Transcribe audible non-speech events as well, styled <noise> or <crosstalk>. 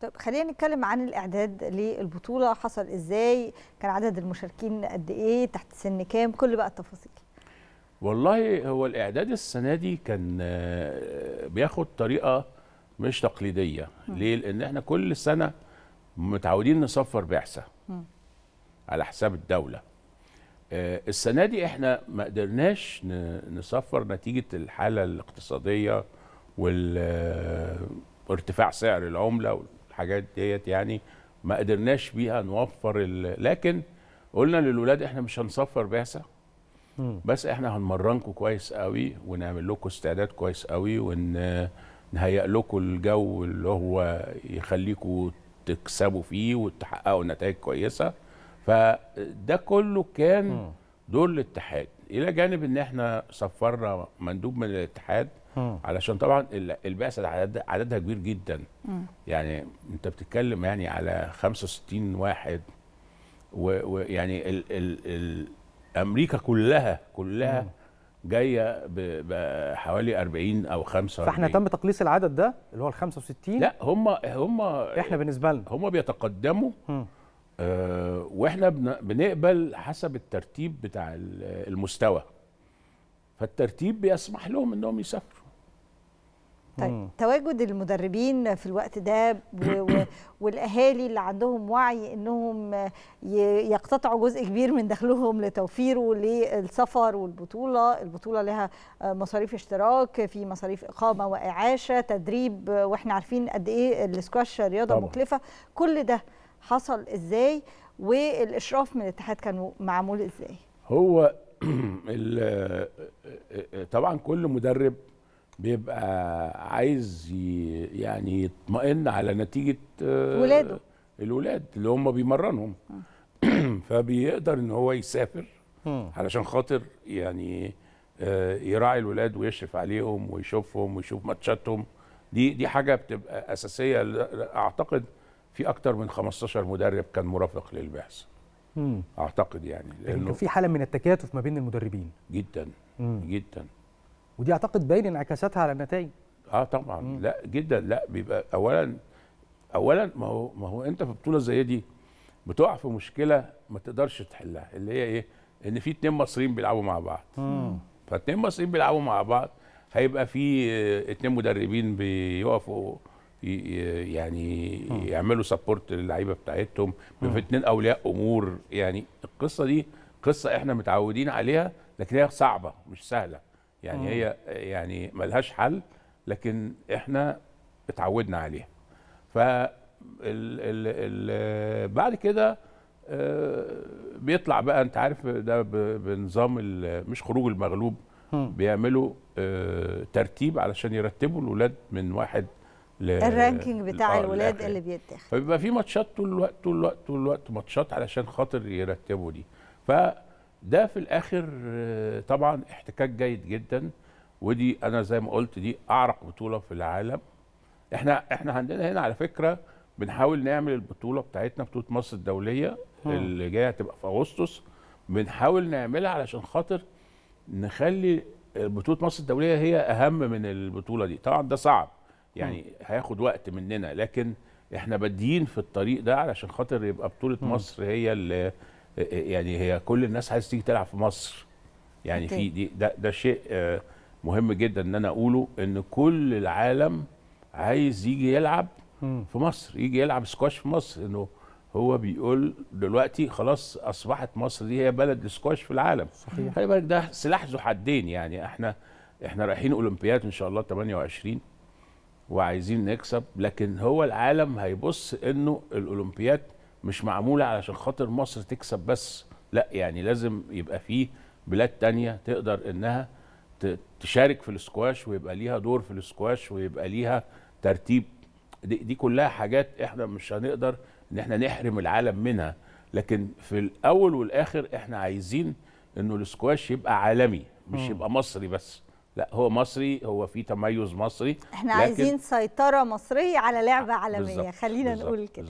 طب خلينا نتكلم عن الاعداد للبطوله حصل ازاي كان عدد المشاركين قد ايه تحت سن كام كل بقى التفاصيل والله هو الاعداد السنه دي كان آه، بياخد طريقه مش تقليديه م. ليه لان احنا كل سنه متعودين نصفر بعثه على حساب الدوله آه، السنه دي احنا ما قدرناش نصفر نتيجه الحاله الاقتصاديه وارتفاع آه، سعر العمله الحاجات ديت يعني ما قدرناش بيها نوفر لكن قلنا للولاد احنا مش هنصفر بعثه بس احنا هنمرنكم كويس قوي ونعمل لكم استعداد كويس قوي ونهيئ لكم الجو اللي هو يخليكم تكسبوا فيه وتحققوا نتائج كويسه فده كله كان دور الاتحاد الى جانب ان احنا صفرنا مندوب من الاتحاد علشان طبعا البعثه عدد عددها كبير جدا يعني انت بتتكلم يعني على 65 واحد ويعني ال ال ال امريكا كلها كلها جايه بحوالي 40 او 45 فاحنا تم تقليص العدد ده اللي هو ال 65 لا هم هم احنا بالنسبه لنا هم بيتقدموا آه واحنا بنقبل حسب الترتيب بتاع المستوى فالترتيب بيسمح لهم انهم يسافروا طيب مم. تواجد المدربين في الوقت ده <coughs> والاهالي اللي عندهم وعي انهم يقتطعوا جزء كبير من دخلهم لتوفيره للسفر والبطوله، البطوله لها مصاريف اشتراك في مصاريف اقامه واعاشه، تدريب واحنا عارفين قد ايه السكواش رياضه طبعا. مكلفه، كل ده حصل ازاي والاشراف من الاتحاد كان معمول ازاي؟ هو <coughs> <coughs> طبعا كل مدرب بيبقى عايز يعني يطمئن على نتيجه آه، ولاده الولاد اللي هم بيمرنهم <clears throat> فبيقدر ان هو يسافر علشان خاطر يعني آه، يراعي الولاد ويشرف عليهم ويشوفهم ويشوف ماتشاتهم دي دي حاجه بتبقى اساسيه اعتقد في اكتر من 15 مدرب كان مرافق للبعثه اعتقد يعني, يعني لانه كان في حاله من التكاتف ما بين المدربين جدا مم. جدا ودي اعتقد باين انعكاساتها على النتائج اه طبعا مم. لا جدا لا بيبقى اولا اولا ما هو ما هو انت في بطوله زي دي بتقع في مشكله ما تقدرش تحلها اللي هي ايه ان في اتنين مصريين بيلعبوا مع بعض مم. فاتنين مصريين بيلعبوا مع بعض هيبقى في اتنين مدربين بيقفوا يعني يعملوا سبورت للعيبه بتاعتهم في اتنين اولياء امور يعني القصه دي قصه احنا متعودين عليها لكن هي صعبه مش سهله يعني مم. هي يعني ملهاش حل لكن احنا اتعودنا عليها ف بعد كده آه، بيطلع بقى انت عارف ده بنظام مش خروج المغلوب بيعملوا آه، ترتيب علشان يرتبوا الاولاد من واحد ل الرانكينج بتاع آه، الولاد اللي بيتاخد فبيبقى في ماتشات طول الوقت طول الوقت طول الوقت ماتشات علشان خاطر يرتبوا دي ف ده في الاخر آه، طبعا احتكاك جيد جدا ودي انا زي ما قلت دي اعرق بطوله في العالم احنا احنا عندنا هنا على فكره بنحاول نعمل البطوله بتاعتنا بطوله مصر الدوليه هم. اه. اللي جايه هتبقى في اغسطس بنحاول نعملها علشان خاطر نخلي بطوله مصر الدوليه هي اهم من البطوله دي طبعا ده صعب يعني هم. اه. هياخد وقت مننا لكن احنا بادئين في الطريق ده علشان خاطر يبقى بطوله هم. مصر هي اللي يعني هي كل الناس عايز تيجي تلعب في مصر يعني في دي ده, ده شيء آه، مهم جدا ان انا اقوله ان كل العالم عايز يجي يلعب في مصر يجي يلعب سكواش في مصر انه هو بيقول دلوقتي خلاص اصبحت مصر دي هي بلد السكواش في العالم صحيح خلي بالك ده سلاح ذو حدين يعني احنا احنا رايحين اولمبياد ان شاء الله 28 وعايزين نكسب لكن هو العالم هيبص انه الاولمبياد مش معموله علشان خاطر مصر تكسب بس لا يعني لازم يبقى فيه بلاد تانية تقدر انها تشارك في الاسكواش ويبقى ليها دور في الاسكواش ويبقى ليها ترتيب دي, دي كلها حاجات احنا مش هنقدر ان احنا نحرم العالم منها لكن في الاول والاخر احنا عايزين انه الاسكواش يبقى عالمي مش م. يبقى مصري بس لا هو مصري هو في تميز مصري احنا لكن عايزين سيطره مصريه على لعبه عالميه خلينا بالزبط نقول كده